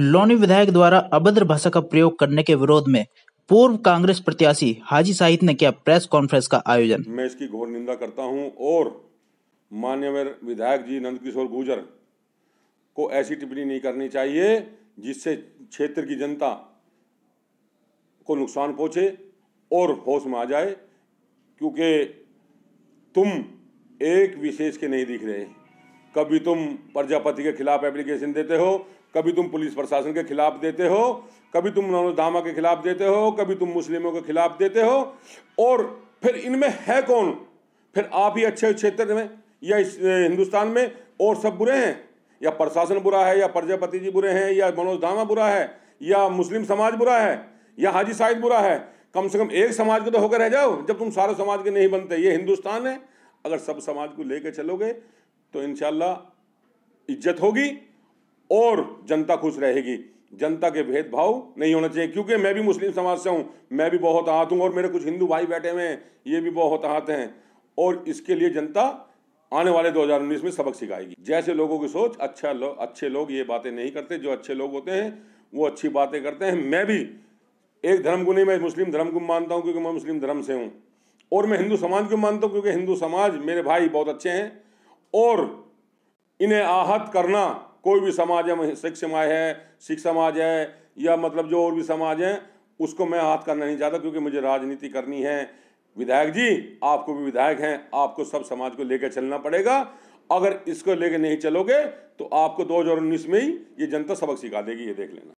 लोनी विधायक द्वारा अभद्र भाषा का प्रयोग करने के विरोध में पूर्व कांग्रेस प्रत्याशी हाजी साहित ने किया प्रेस कॉन्फ्रेंस का आयोजन मैं इसकी घोर निंदा करता हूं और मान्यवर विधायक जी नंदकिशोर गुजर को ऐसी टिप्पणी नहीं करनी चाहिए जिससे क्षेत्र की जनता को नुकसान पहुंचे और होश में आ जाए क्योंकि तुम एक विशेष के नहीं दिख रहे कभी तुम प्रजापति के खिलाफ एप्लीकेशन देते हो कभी तुम पुलिस प्रशासन के खिलाफ देते हो कभी तुम धामा के खिलाफ देते हो कभी तुम मुस्लिमों के खिलाफ देते हो और फिर इनमें है कौन फिर आप ही अच्छे क्षेत्र में या इस हिंदुस्तान में और सब बुरे हैं या प्रशासन बुरा है या प्रजापति जी बुरे हैं या मनोज धामा बुरा है या मुस्लिम समाज बुरा है या हाजी साहिद बुरा है कम से कम एक समाज को तो होकर रह जाओ जब तुम सारे समाज के नहीं बनते ये हिंदुस्तान है अगर सब समाज को लेकर चलोगे तो इन इज्जत होगी और जनता खुश रहेगी जनता के भेदभाव नहीं होना चाहिए क्योंकि मैं भी मुस्लिम समाज से हूँ मैं भी बहुत आहत हूँ और मेरे कुछ हिंदू भाई बैठे हुए हैं ये भी बहुत आहत हैं और इसके लिए जनता आने वाले 2019 में सबक सिखाएगी जैसे लोगों की सोच अच्छा लो, अच्छे लोग ये बातें नहीं करते जो अच्छे लोग होते हैं वो अच्छी बातें करते हैं मैं भी एक धर्म को नहीं मैं मुस्लिम धर्म को मानता हूँ क्योंकि मैं मुस्लिम धर्म से हूँ और मैं हिंदू समाज को मानता हूँ क्योंकि हिंदू समाज मेरे भाई बहुत अच्छे हैं और इन्हें आहत करना कोई भी समाज है सिख समाज है सिख समाज है या मतलब जो और भी समाज है उसको मैं आहत करना नहीं चाहता क्योंकि मुझे राजनीति करनी है विधायक जी आपको भी विधायक हैं आपको सब समाज को लेकर चलना पड़ेगा अगर इसको लेकर नहीं चलोगे तो आपको 2019 में ही ये जनता सबक सिखा देगी ये देख लेना